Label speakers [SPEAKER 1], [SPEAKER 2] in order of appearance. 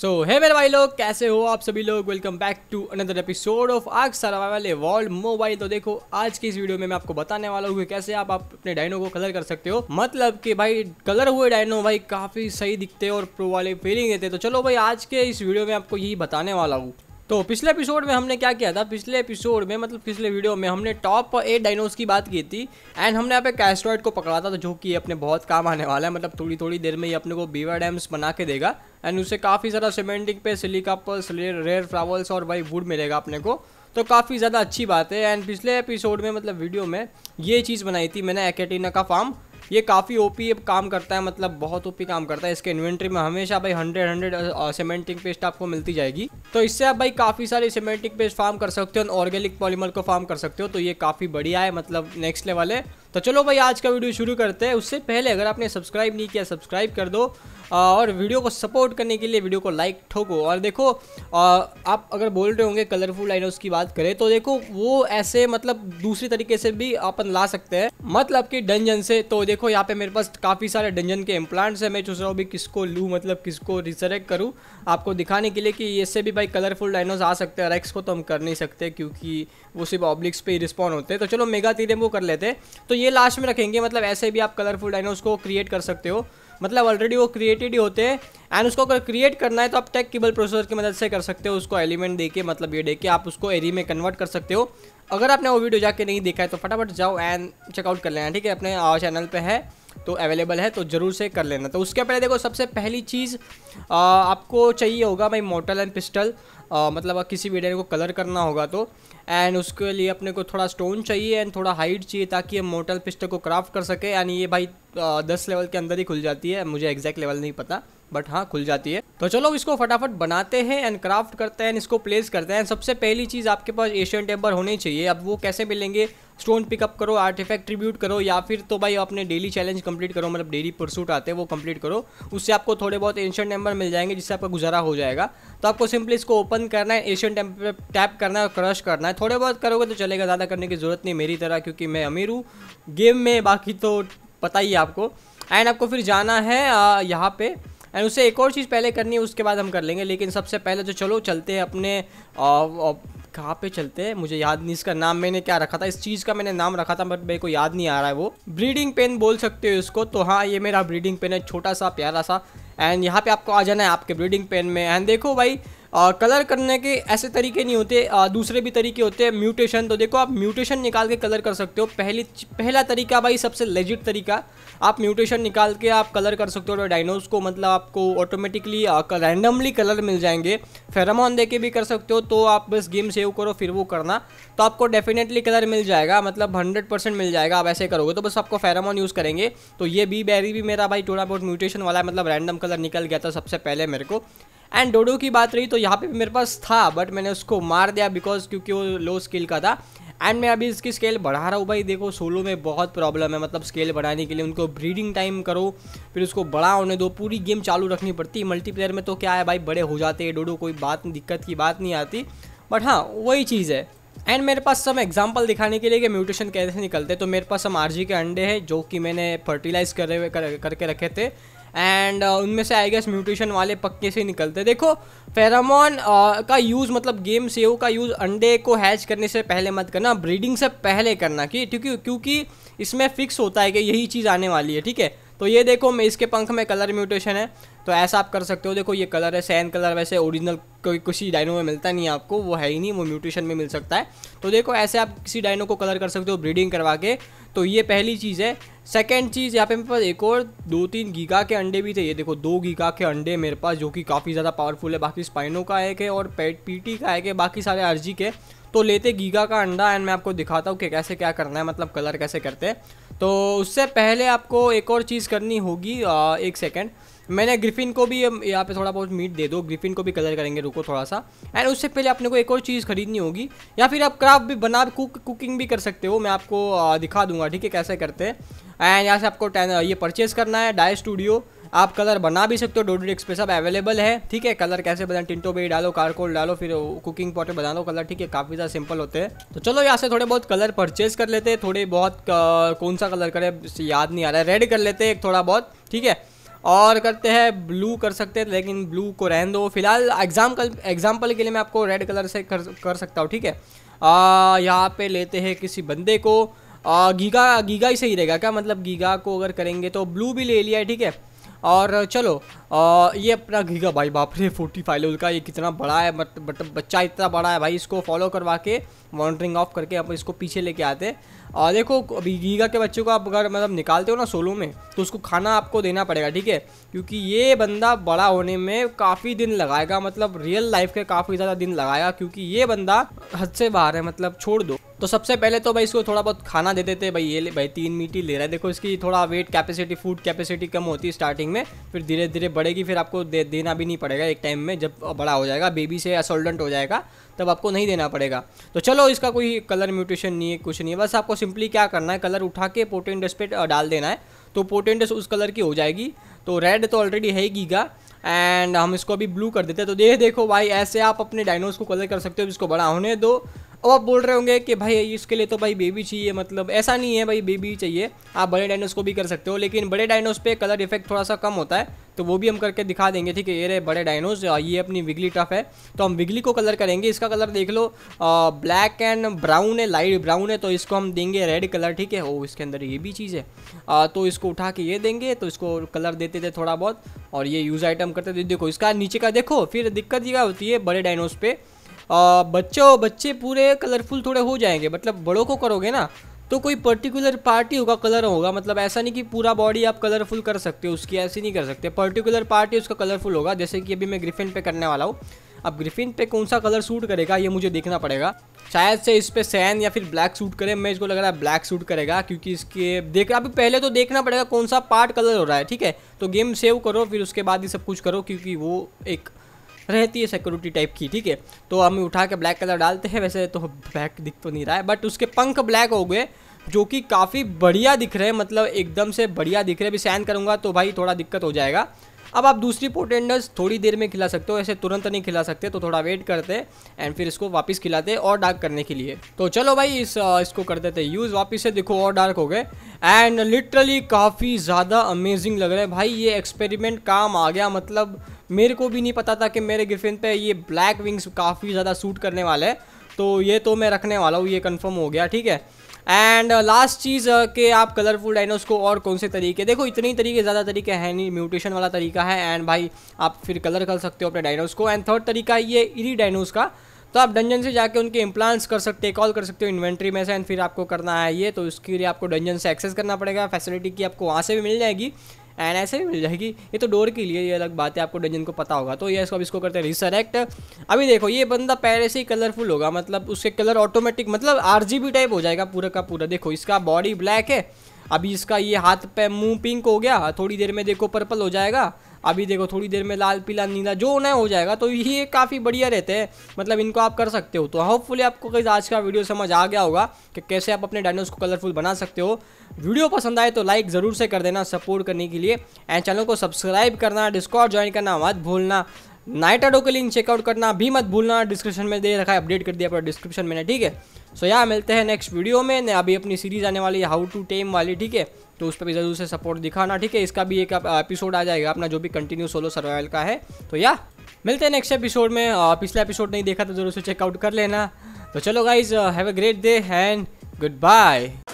[SPEAKER 1] सो है मेरे भाई लोग कैसे हो आप सभी लोग welcome back to another episode of ARK survival world mobile तो देखो आज की इस वीडियो में मैं आपको बताने वाला हूँ कि कैसे आप, आप अपने डायनो को कलर कर सकते हो मतलब कि भाई कलर हुए डायनो भाई काफी सही दिखते हैं और प्रो वाले फीलिंग देते तो चलो भाई आज के इस वीडियो में आपको यही बताने वाला हूँ तो पिछले एपिसोड में हमने क्या किया था पिछले एपिसोड में मतलब पिछले वीडियो में हमने टॉप एट डाइनोस की बात की थी एंड हमने यहाँ पे कैस्ट्रॉइड को पकड़ा था तो जो कि अपने बहुत काम आने वाला है मतलब थोड़ी थोड़ी देर में ये अपने को बीवा डैम्स बना के देगा एंड उसे काफ़ी सारा सीमेंटिक पे सिलिका रेयर फ्लावर्स और वाई वुड मिलेगा अपने को तो काफ़ी ज़्यादा अच्छी बात है एंड पिछले एपिसोड में मतलब वीडियो में ये चीज़ बनाई थी मैंने एकेटिना का फार्म ये काफ़ी ओपी काम करता है मतलब बहुत ओपी काम करता है इसके इन्वेंट्री में हमेशा भाई हंड्रेड हंड्रेड सीमेंटिंग पेस्ट आपको मिलती जाएगी तो इससे आप भाई काफ़ी सारे सीमेंटिक पेस्ट फार्म कर सकते हो ऑर्गेनिक पॉलीमर को फार्म कर सकते हो तो ये काफ़ी बढ़िया है मतलब नेक्स्ट लेवल है तो चलो भाई आज का वीडियो शुरू करते हैं उससे पहले अगर आपने सब्सक्राइब नहीं किया सब्सक्राइब कर दो और वीडियो को सपोर्ट करने के लिए वीडियो को लाइक ठोको और देखो आप अगर बोल रहे होंगे कलरफुल लाइनर्स की बात करें तो देखो वो ऐसे मतलब दूसरी तरीके से भी अपन ला सकते हैं मतलब कि डंजन से तो देखो यहाँ पे मेरे पास काफ़ी सारे डंजन के इम्प्लांट्स हैं मैं सोच रहा हूँ भी किसको लूँ मतलब किसको रिसरेक्ट करूँ आपको दिखाने के लिए कि इससे भी भाई कलरफुल डाइनोज आ सकते हैं रेक्स को तो हम कर नहीं सकते क्योंकि वो सिर्फ ऑब्लिक्स पे ही रिस्पॉन्ड होते हैं तो चलो मेगा तीरें वो कर लेते हैं तो ये लास्ट में रखेंगे मतलब ऐसे भी आप कलरफुल डाइनो उसको क्रिएट कर सकते हो मतलब ऑलरेडी वो क्रिएटेड ही होते हैं एंड उसको अगर क्रिएट करना है तो आप टेक केबल प्रोसेसर की मदद से कर सकते हो उसको एलिमेंट दे के मतलब ये दे के आप उसको एरी में कन्वर्ट कर सकते हो अगर आपने वो वीडियो जाके नहीं देखा है तो फटाफट जाओ एंड चेकआउट कर लेना ठीक है अपने चैनल पर है तो अवेलेबल है तो ज़रूर से कर लेना तो उसके पहले देखो सबसे पहली चीज़ आ, आपको चाहिए होगा भाई मोटल एंड पिस्टल आ, मतलब किसी वीडियो को कलर करना होगा तो एंड उसके लिए अपने को थोड़ा स्टोन चाहिए एंड थोड़ा हाइट चाहिए ताकि हम मोटल पिस्टल को क्राफ्ट कर सके एंड ये भाई दस लेवल के अंदर ही खुल जाती है मुझे एग्जैक्ट लेवल नहीं पता बट हाँ खुल जाती है तो चलो इसको फटाफट बनाते हैं एंड क्राफ्ट करते हैं इसको प्लेस करते हैं सबसे पहली चीज़ आपके पास एशियन टेम्पर होनी चाहिए अब वो कैसे मिलेंगे स्टोन पिकअप करो आर्टिफैक्ट ट्रिब्यूट करो या फिर तो भाई अपने डेली चैलेंज कंप्लीट करो मतलब डेली परसूट आते हैं वो कंप्लीट करो उससे आपको थोड़े बहुत एशियन टेम्पर मिल जाएंगे जिससे आपका गुजारा हो जाएगा तो आपको सिंपली इसको ओपन करना है एशियन टेम्पर टैप करना है और क्रश करना है थोड़े बहुत करोगे तो चलेगा ज़्यादा करने की ज़रूरत नहीं मेरी तरह क्योंकि मैं अमीर हूँ गेम में बाकी तो पता ही है आपको एंड आपको फिर जाना है यहाँ पे एंड उससे एक और चीज़ पहले करनी है उसके बाद हम कर लेंगे लेकिन सबसे पहले तो चलो चलते हैं अपने कहाँ पे चलते हैं मुझे याद नहीं इसका नाम मैंने क्या रखा था इस चीज़ का मैंने नाम रखा था बट मेरे को याद नहीं आ रहा है वो ब्रीडिंग पेन बोल सकते हो इसको तो हाँ ये मेरा ब्रीडिंग पेन है छोटा सा प्यारा सा एंड यहाँ पे आपको आ जाना है आपके ब्रीडिंग पेन में एंड देखो भाई आ, कलर करने के ऐसे तरीके नहीं होते आ, दूसरे भी तरीके होते हैं म्यूटेशन तो देखो आप म्यूटेशन निकाल के कलर कर सकते हो पहली पहला तरीका भाई सबसे लेजिट तरीका आप म्यूटेशन निकाल के आप कलर कर सकते हो तो डाइनोज को मतलब आपको ऑटोमेटिकली रैंडमली कलर मिल जाएंगे फेरामोन दे के भी कर सकते हो तो आप बस गेम सेव करो फिर वो करना तो आपको डेफिनेटली कलर मिल जाएगा मतलब हंड्रेड मिल जाएगा आप ऐसे करोगे तो बस आपको फेरामोन यूज़ करेंगे तो ये बी बैरी भी मेरा भाई थोड़ा बहुत म्यूटेशन वाला मतलब रैंडम कलर निकल गया था सबसे पहले मेरे को एंड डोडो की बात रही तो यहाँ पे भी मेरे पास था बट मैंने उसको मार दिया बिकॉज क्योंकि वो लो स्किल का था एंड मैं अभी इसकी स्केल बढ़ा रहा हूँ भाई देखो सोलो में बहुत प्रॉब्लम है मतलब स्केल बढ़ाने के लिए उनको ब्रीडिंग टाइम करो फिर उसको बड़ा होने दो पूरी गेम चालू रखनी पड़ती है मल्टीप्लेयर में तो क्या है भाई बड़े हो जाते हैं डोडो कोई बात दिक्कत की बात नहीं आती बट हाँ वही चीज़ है एंड मेरे पास सब एग्जाम्पल दिखाने के लिए कि म्यूटेशन कैसे निकलते तो मेरे पास हम आरजी के अंडे हैं जो कि मैंने फर्टिलाइज करे कर, करके रखे थे एंड uh, उनमें से आई गेस म्यूटेशन वाले पक्के से निकलते देखो फेरामोन uh, का यूज़ मतलब गेम सेव का यूज़ अंडे को हैच करने से पहले मत करना ब्रीडिंग से पहले करना कि क्योंकि क्योंकि इसमें फिक्स होता है कि यही चीज़ आने वाली है ठीक है तो ये देखो मैं इसके पंख में कलर म्यूटेशन है तो ऐसा आप कर सकते हो देखो ये कलर है सैन कलर वैसे ओरिजिनल कोई किसी डायनो में मिलता नहीं है आपको वो है ही नहीं वो म्यूटेशन में मिल सकता है तो देखो ऐसे आप किसी डायनो को कलर कर सकते हो ब्रीडिंग करवा के तो ये पहली चीज़ है सेकेंड चीज़ यहाँ पे मेरे पास एक और दो तीन गीगा के अंडे भी थे ये देखो दो गीगा के अंडे मेरे पास जो कि काफ़ी ज़्यादा पावरफुल है बाकी स्पाइनो का एक है और पेट पीटी का एक है बाकी सारे आरजी के तो लेते गीगा का अंडा एंड मैं आपको दिखाता हूँ कि कैसे क्या करना है मतलब कलर कैसे करते हैं तो उससे पहले आपको एक और चीज़ करनी होगी एक सेकेंड मैंने ग्रिफिन को भी यहाँ पे थोड़ा बहुत मीट दे दो ग्रिफिन को भी कलर करेंगे रुको थोड़ा सा एंड उससे पहले अपने को एक और चीज़ खरीदनी होगी या फिर आप क्राफ्ट भी बना कुक कुकिंग भी कर सकते हो मैं आपको दिखा दूंगा ठीक है कैसे करते हैं एंड यहाँ से आपको ये परचेज़ करना है डाई स्टूडियो आप कलर बना भी सकते हो डोडी डिक्स पे सब अवेलेबल है ठीक है कलर कैसे बनाए टिंटो बे डालो कारकोल डालो फिर कुकिंग पॉटर बना लो कलर ठीक है काफ़ी ज़्यादा सिंपल होते हैं तो चलो यहाँ से थोड़े बहुत कलर परचेज कर लेते हैं थोड़े बहुत कौन सा कलर करें याद नहीं आ रहा है रेड कर लेते हैं थोड़ा बहुत ठीक है और करते हैं ब्लू कर सकते हैं लेकिन ब्लू को रहन दो फिलहाल एग्जाम कल एग्जाम्पल के लिए मैं आपको रेड कलर से कर कर सकता हूँ ठीक है यहाँ पे लेते हैं किसी बंदे को आ, गीगा गीगा ही सही रहेगा क्या मतलब गीगा को अगर करेंगे तो ब्लू भी ले लिया है ठीक है और चलो आ, ये अपना घीगा भाई बाप रे फोर्टी फाइव लेवल का ये कितना बड़ा है बट बट बच्चा इतना बड़ा है भाई इसको फॉलो करवा के मॉनिटरिंग ऑफ करके आप इसको पीछे लेके आते और देखो अभी गीगा के बच्चों को आप अगर मतलब निकालते हो ना सोलो में तो उसको खाना आपको देना पड़ेगा ठीक है क्योंकि ये बंदा बड़ा होने में काफ़ी दिन लगाएगा मतलब रियल लाइफ के काफ़ी ज़्यादा दिन लगाएगा क्योंकि ये बंदा हद से बाहर है मतलब छोड़ दो तो सबसे पहले तो भाई इसको थोड़ा बहुत खाना दे देते भाई ये ले भाई तीन मीटी ले रहा है देखो इसकी थोड़ा वेट कैपेसिटी फूड कैपेसिटी कम होती है स्टार्टिंग में फिर धीरे धीरे बढ़ेगी फिर आपको दे, देना भी नहीं पड़ेगा एक टाइम में जब बड़ा हो जाएगा बेबी से असोल्डेंट हो जाएगा तब आपको नहीं देना पड़ेगा तो चलो इसका कोई कलर म्यूटेशन नहीं है कुछ नहीं है बस आपको सिंपली क्या करना है कलर उठा के पोटेंडस डस्ट पे डाल देना है तो पोटेंडस डस्ट उस कलर की हो जाएगी तो रेड तो ऑलरेडी है ही गीगा एंड हम इसको अभी ब्लू कर देते हैं तो देख देखो भाई ऐसे आप अपने डायनोज को कलर कर सकते हो जिसको बड़ा होने दो अब आप बोल रहे होंगे कि भाई इसके लिए तो भाई बेबी चाहिए मतलब ऐसा नहीं है भाई बेबी चाहिए आप बड़े डायनोस को भी कर सकते हो लेकिन बड़े डायनोस पे कलर इफेक्ट थोड़ा सा कम होता है तो वो भी हम करके दिखा देंगे ठीक है ये रहे बड़े डायनोस ये अपनी विगली टफ है तो हम विगली को कलर करेंगे इसका कलर देख लो आ, ब्लैक एंड ब्राउन है लाइट ब्राउन है तो इसको हम देंगे रेड कलर ठीक है ओ इसके अंदर ये भी चीज़ है आ, तो इसको उठा के ये देंगे तो इसको कलर देते थे थोड़ा बहुत और ये यूज़ आइटम करते थे देखो इसका नीचे का देखो फिर दिक्कत यह होती है बड़े डायनोस पे बच्चों बच्चे पूरे कलरफुल थोड़े हो जाएंगे मतलब बड़ों को करोगे ना तो कोई पर्टिकुलर पार्टी होगा कलर होगा मतलब ऐसा नहीं कि पूरा बॉडी आप कलरफुल कर सकते हो उसकी ऐसी नहीं कर सकते पर्टिकुलर पार्टी उसका कलरफुल होगा जैसे कि अभी मैं ग्रिफिन पे करने वाला हूँ अब ग्रिफिन पे कौन सा कलर सूट करेगा ये मुझे देखना पड़ेगा शायद से इस पर सैन या फिर ब्लैक सूट करे मैं इसको लग रहा है ब्लैक सूट करेगा क्योंकि इसके देख अभी पहले तो देखना पड़ेगा कौन सा पार्ट कलर हो रहा है ठीक है तो गेम सेव करो फिर उसके बाद ही सब कुछ करो क्योंकि वो एक रहती है सिक्योरिटी टाइप की ठीक है तो हम उठा के ब्लैक कलर डालते हैं वैसे तो ब्लैक दिख तो नहीं रहा है बट उसके पंख ब्लैक हो गए जो कि काफ़ी बढ़िया दिख रहे हैं मतलब एकदम से बढ़िया दिख रहे हैं अभी सैन करूँगा तो भाई थोड़ा दिक्कत हो जाएगा अब आप दूसरी पोटेंडर्स थोड़ी देर में खिला सकते हो ऐसे तुरंत नहीं खिला सकते तो थोड़ा वेट करते एंड फिर इसको वापस खिलाते और डार्क करने के लिए तो चलो भाई इस इसको कर देते यूज़ वापस से देखो और डार्क हो गए एंड लिटरली काफ़ी ज़्यादा अमेजिंग लग रहा है भाई ये एक्सपेरिमेंट काम आ गया मतलब मेरे को भी नहीं पता था कि मेरे ग्रिफिन पे ये ब्लैक विंग्स काफ़ी ज़्यादा सूट करने वाले हैं तो ये तो मैं रखने वाला हूँ ये कन्फर्म हो गया ठीक है एंड लास्ट uh, चीज़ uh, के आप कलरफुल डाइनोस को और कौन से तरीके देखो इतने ही तरीके ज़्यादा तरीके हैं नहीं म्यूटेशन वाला तरीका है एंड भाई आप फिर कलर कर सकते हो अपने डाइनोस को एंड थर्ड तरीका ये इरी डाइनोस का तो आप डंजन से जाके उनके इम्प्लांट्स कर सकते हैं कॉल कर सकते हो इन्वेंट्री में से एंड फिर आपको करना है ये तो उसके लिए आपको डंजन से एक्सेस करना पड़ेगा फैसिलिटी की आपको वहाँ से भी मिल जाएगी एंड ऐसे ही मिल जाएगी ये तो डोर के लिए ये अलग बात है आपको डंजन को पता होगा तो ये इसको अब इसको करते हैं रिसरेक्ट अभी देखो ये बंदा पहले से ही कलरफुल होगा मतलब उसके कलर ऑटोमेटिक मतलब आर टाइप हो जाएगा पूरा का पूरा देखो इसका बॉडी ब्लैक है अभी इसका ये हाथ पे मुंह पिंक हो गया थोड़ी देर में देखो पर्पल हो जाएगा अभी देखो थोड़ी देर में लाल पीला नीला जो न हो जाएगा तो ये काफ़ी बढ़िया रहते हैं मतलब इनको आप कर सकते हो तो होपफुली आपको कहीं आज का वीडियो समझ आ गया होगा कि कैसे आप अपने डायनोस को कलरफुल बना सकते हो वीडियो पसंद आए तो लाइक ज़रूर से कर देना सपोर्ट करने के लिए एंड चैनल को सब्सक्राइब करना डिस्कॉर्ड ज्वाइन करना मत भूलना नाइटाडो के लिंक चेकआउट करना भी मत भूलना डिस्क्रिप्शन में दे रखा है अपडेट कर दिया डिस्क्रिप्शन में ठीक है सो या मिलते हैं नेक्स्ट वीडियो में ने अभी अपनी सीरीज़ आने वाली है हाउ टू टेम वाली ठीक है तो उस पर भी ज़रूर से सपोर्ट दिखाना ठीक है इसका भी एक एपिसोड आ जाएगा अपना जो भी कंटिन्यू सोलो सर्वाइवल का है तो या मिलते हैं नेक्स्ट एपिसोड में पिछला एपिसोड नहीं देखा तो ज़रूर से चेकआउट कर लेना तो चलो guys have a great day and good bye